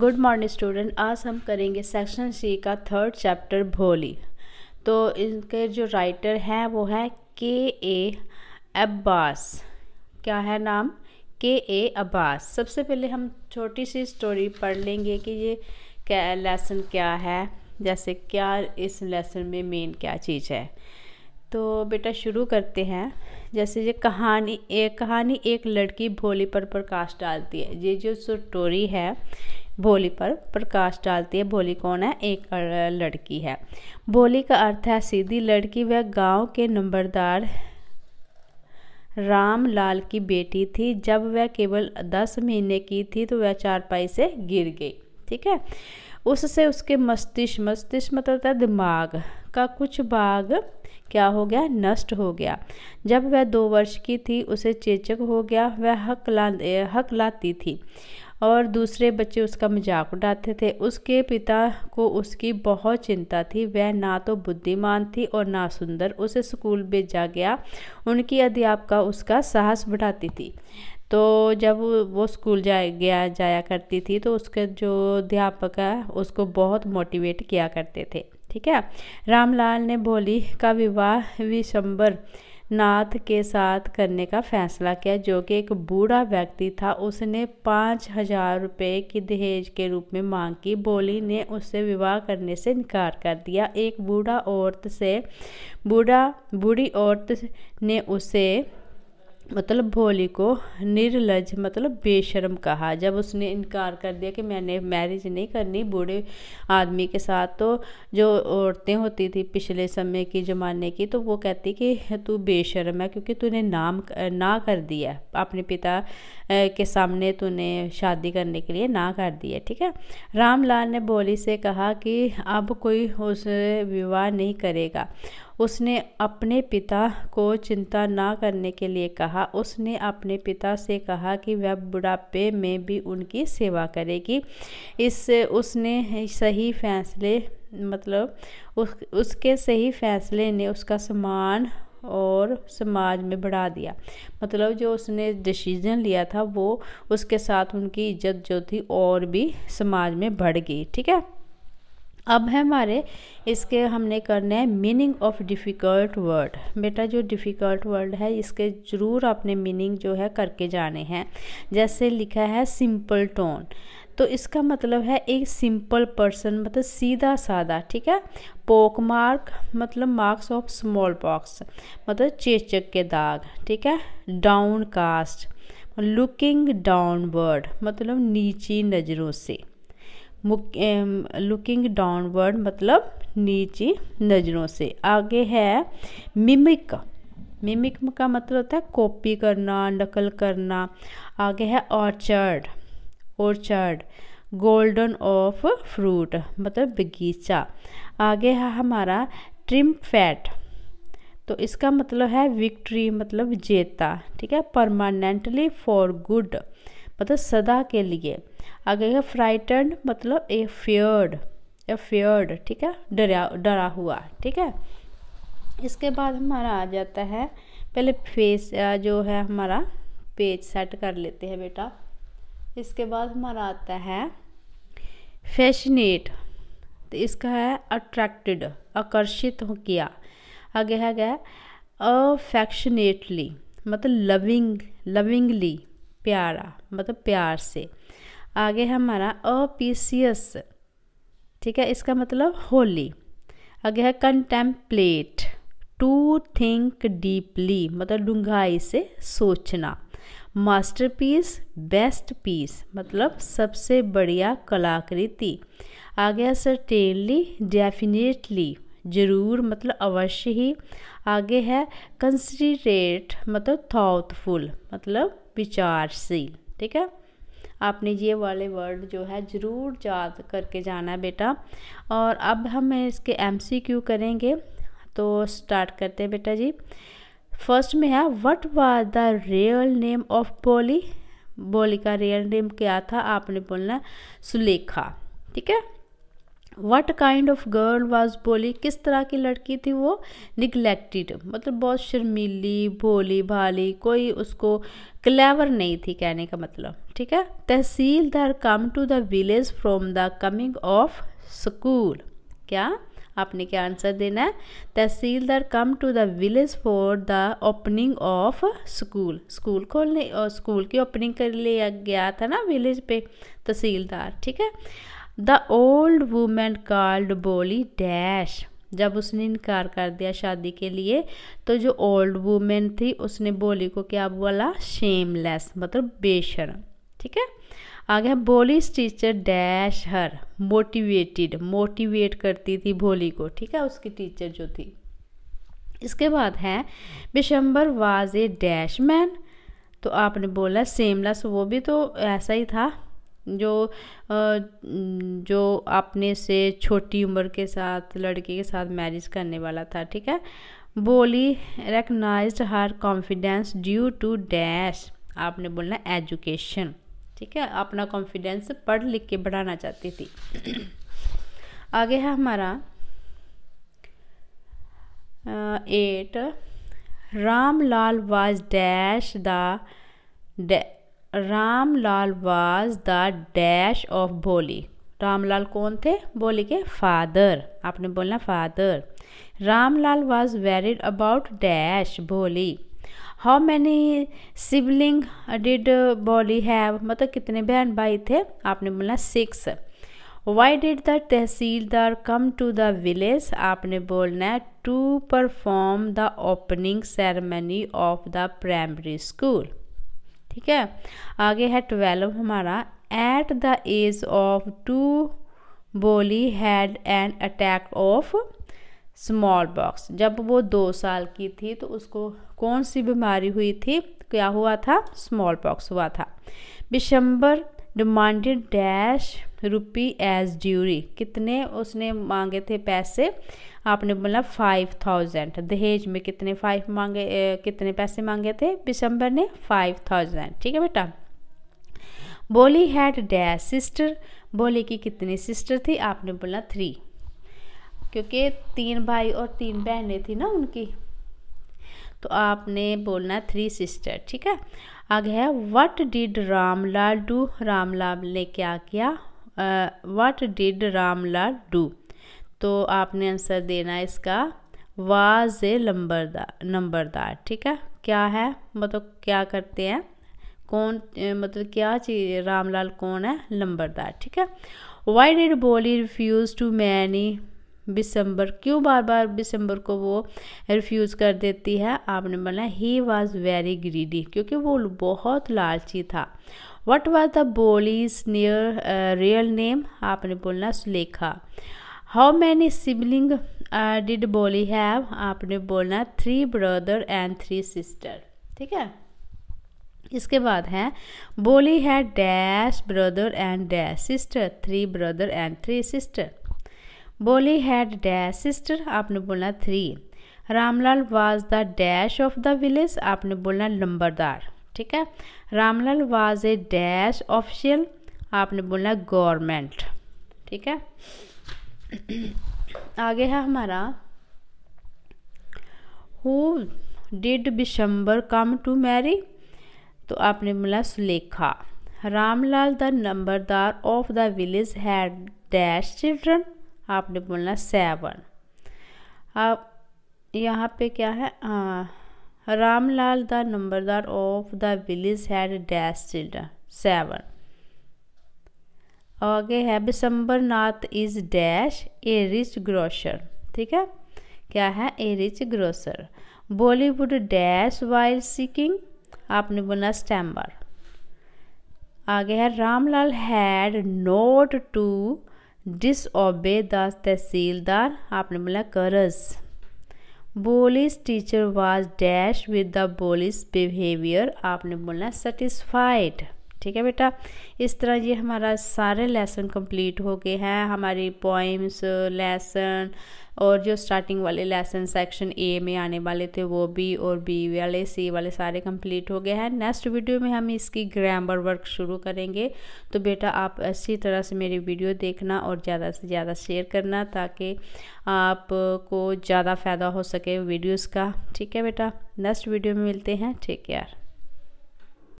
good morning student आज हम करेंगे सेक्शन सी का थर्ड चैप्टर भोली तो इनके जो राइटर हैं वो है के ए अब्बास क्या है नाम के ए अब्बास सबसे पहले हम छोटी सी स्टोरी पढ़ लेंगे कि ये क्या लेसन क्या है जैसे क्या इस लेसन में मेन क्या चीज़ है तो बेटा शुरू करते हैं जैसे ये कहानी एक कहानी एक लड़की भोली पर प्रकाश डालती है ये जो स्टोरी है भोली पर प्रकाश डालती है भोली कौन है एक लड़की है भोली का अर्थ है सीधी लड़की वह गांव के नंबरदार राम लाल की बेटी थी जब वह केवल दस महीने की थी तो वह चारपाई से गिर गई ठीक है उससे उसके मस्तिष्क मस्तिष्क मतलब था दिमाग का कुछ भाग क्या हो गया नष्ट हो गया जब वह दो वर्ष की थी उसे चेचक हो गया वह हक हक लाती थी और दूसरे बच्चे उसका मजाक उड़ाते थे उसके पिता को उसकी बहुत चिंता थी वह ना तो बुद्धिमान थी और ना सुंदर उसे स्कूल भेजा गया उनकी अध्यापका उसका साहस बढ़ाती थी तो जब वो स्कूल जा गया जाया करती थी तो उसके जो अध्यापक है उसको बहुत मोटिवेट किया करते थे ठीक है रामलाल ने भोली का विवाह विशंबर नाथ के साथ करने का फैसला किया जो कि एक बूढ़ा व्यक्ति था उसने पाँच हजार रुपये की दहेज के रूप में मांग की बोली ने उससे विवाह करने से इनकार कर दिया एक बूढ़ा औरत से बूढ़ा बूढ़ी औरत ने उसे मतलब भोली को निर्लज मतलब बेशरम कहा जब उसने इनकार कर दिया कि मैंने मैरिज नहीं करनी बूढ़े आदमी के साथ तो जो औरतें होती थी पिछले समय की ज़माने की तो वो कहती कि तू बेशरम है क्योंकि तूने नाम ना कर दिया अपने पिता के सामने तूने शादी करने के लिए ना कर दिया ठीक है रामलाल ने भोली से कहा कि अब कोई उस विवाह नहीं करेगा उसने अपने पिता को चिंता ना करने के लिए कहा उसने अपने पिता से कहा कि वह बुढ़ापे में भी उनकी सेवा करेगी इस उसने सही फैसले मतलब उस उसके सही फैसले ने उसका सम्मान और समाज में बढ़ा दिया मतलब जो उसने डिसीजन लिया था वो उसके साथ उनकी इज्जत जो थी और भी समाज में बढ़ गई ठीक है अब हमारे इसके हमने करने हैं मीनिंग ऑफ डिफ़िकल्ट वर्ड बेटा जो डिफ़िकल्ट वर्ड है इसके ज़रूर आपने मीनिंग जो है करके जाने हैं जैसे लिखा है सिंपल टोन तो इसका मतलब है एक सिंपल पर्सन मतलब सीधा साधा ठीक है पोक मार्क मतलब मार्क्स ऑफ स्मॉल पॉक्स मतलब चेचक के दाग ठीक है डाउन कास्ट लुकिंग डाउनवर्ड मतलब नीची नज़रों से लुकिंग डाउनवर्ड मतलब नीची नज़रों से आगे है मिमिक मिमिक का मतलब होता है कॉपी करना नकल करना आगे है orchard orchard golden of fruit मतलब बगीचा आगे है हमारा ट्रिम फैट तो इसका मतलब है विक्ट्री मतलब जेता ठीक है परमानेंटली फॉर गुड मतलब सदा के लिए आगे है फ्राइटन मतलब ए फेयर्ड ए फेयर्ड ठीक है डरा डरा हुआ ठीक है इसके बाद हमारा आ जाता है पहले फेस जो है हमारा पेज सेट कर लेते हैं बेटा इसके बाद हमारा आता है फैशनेट तो इसका है अट्रैक्टेड आकर्षित हो किया आगे है गया अफेक्शनेटली मतलब लविंग लविंगली प्यारा मतलब प्यार से आगे हमारा अपीसियस ठीक है इसका मतलब होली आगे है कंटेम्पलेट टू थिंक डीपली मतलब डूंगाई से सोचना मास्टरपीस बेस्ट पीस मतलब सबसे बढ़िया कलाकृति आगे है सर्टेनली डेफिनेटली ज़रूर मतलब अवश्य ही आगे है कंसिडरेट मतलब थाउटफुल मतलब विचारशील ठीक है आपने ये वाले वर्ड जो है ज़रूर याद करके जाना है बेटा और अब हम इसके एमसीक्यू करेंगे तो स्टार्ट करते हैं बेटा जी फर्स्ट में है what was the real name of Bholi Bholi का रियल नेम क्या था आपने बोलना सुलेखा ठीक है what kind of girl was Bholi किस तरह की लड़की थी वो निगलेक्टेड मतलब बहुत शर्मीली भोली भाली कोई उसको क्लेवर नहीं थी कहने का मतलब ठीक है tehsildar come to the village from the coming of school क्या आपने क्या आंसर देना है tehsildar come to the village for the opening of school school खोलने और स्कूल की ओपनिंग कर लिया गया था ना विलेज पे तहसीलदार ठीक है the old women called Bholi dash जब उसने इनकार कर दिया शादी के लिए तो जो ओल्ड वूमेन थी उसने बोली को क्या बोला शेमलेस मतलब बेशरम ठीक है आगे है Bholi teacher dash her motivated motivate करती थी भोली को ठीक है उसकी टीचर जो थी इसके बाद है Bishamber was a dash man तो आपने बोला सेमलस वो भी तो ऐसा ही था जो जो अपने से छोटी उम्र के साथ लड़के के साथ मैरिज करने वाला था ठीक है Bholi recognise her confidence due to dash आपने बोलना एजुकेशन ठीक है अपना कॉन्फिडेंस पढ़ लिख के बढ़ाना चाहती थी आगे है हमारा eight Ram Lal was dash the Ram Lal was the dash of Bholi Ramlal कौन थे बोले के फादर आपने बोलना father Ramlal was worried about dash Bholi how many sibling did Bholi have मतलब कितने बहन भाई थे आपने बोलना six why did the tehsildar come to the village आपने बोलना है to perform the opening ceremony of the primary school ठीक है आगे है ट्वेल्व हमारा at the age of two Bholi had and attack of smallpox जब वो दो साल की थी तो उसको कौन सी बीमारी हुई थी क्या हुआ था स्मॉल बॉक्स हुआ था Bishamber demanded dash rupee as dowry कितने उसने मांगे थे पैसे आपने बोला फाइव थाउजेंड दहेज में कितने फाइव मांगे ए, कितने पैसे मांगे थे बिशंबर ने फाइव थाउजेंड ठीक है बेटा बोली हैड डैश सिस्टर बोली की कितनी सिस्टर थी आपने बोला थ्री क्योंकि तीन भाई और तीन बहनें थी ना उनकी तो आपने बोलना थ्री सिस्टर ठीक है आगे है what did Ramlal do Ramlal ने क्या किया वट डिड रामलाल डू तो आपने आंसर देना है इसका वाज ए लंबरदार नंबरदार ठीक है क्या है मतलब क्या करते हैं कौन मतलब क्या चीज रामलाल कौन है लंबरदार ठीक है why did Bholi refuse to marry Bishamber क्यों बार बार बिसम्बर को वो रिफ्यूज़ कर देती है आपने बोला ही वॉज़ वेरी ग्रीडी क्योंकि वो बहुत लालची था what was the Bholi's near real name आपने बोलना Sulekha how many sibling did Bholi have आपने बोलना three brother and three sister ठीक है इसके बाद है बोली है dash brother and dash sister three brother and three sister Bholi had dash sister आपने बोलना three Ramlal was the dash of the village आपने बोलना लंबरदार ठीक है Ramlal was a dash official आपने बोलना गवर्नमेंट ठीक है आगे है हमारा who did Bishamber come to marry तो आपने बोला Sulekha Ramlal the numberdar of the village had dash children आपने बोलना सेवन अब यहाँ पे क्या है Ramlal the numberdar of the village had dash children seven आगे है Bishamber Nath is dash a rich grocer ठीक है क्या है a rich grocer Bollywood dash while seeking आपने बोला स्टैम्बर आगे है Ramlal had note to disobey the tehsildar आपने बोला करस Bholi's teacher was dash with the Bholi's behaviour आपने बोलना सेटिस्फाइड ठीक है बेटा इस तरह ये हमारा सारे लेसन कंप्लीट हो गए हैं हमारी पोइम्स लेसन और जो स्टार्टिंग वाले लेसन सेक्शन ए में आने वाले थे वो बी और बी वाले सी वाले सारे कंप्लीट हो गए हैं नेक्स्ट वीडियो में हम इसकी ग्रामर वर्क शुरू करेंगे तो बेटा आप अच्छी तरह से मेरी वीडियो देखना और ज़्यादा से ज़्यादा शेयर करना ताकि आपको ज़्यादा फ़ायदा हो सके वीडियोज़ का ठीक है बेटा नेक्स्ट वीडियो में मिलते हैं ठीक यार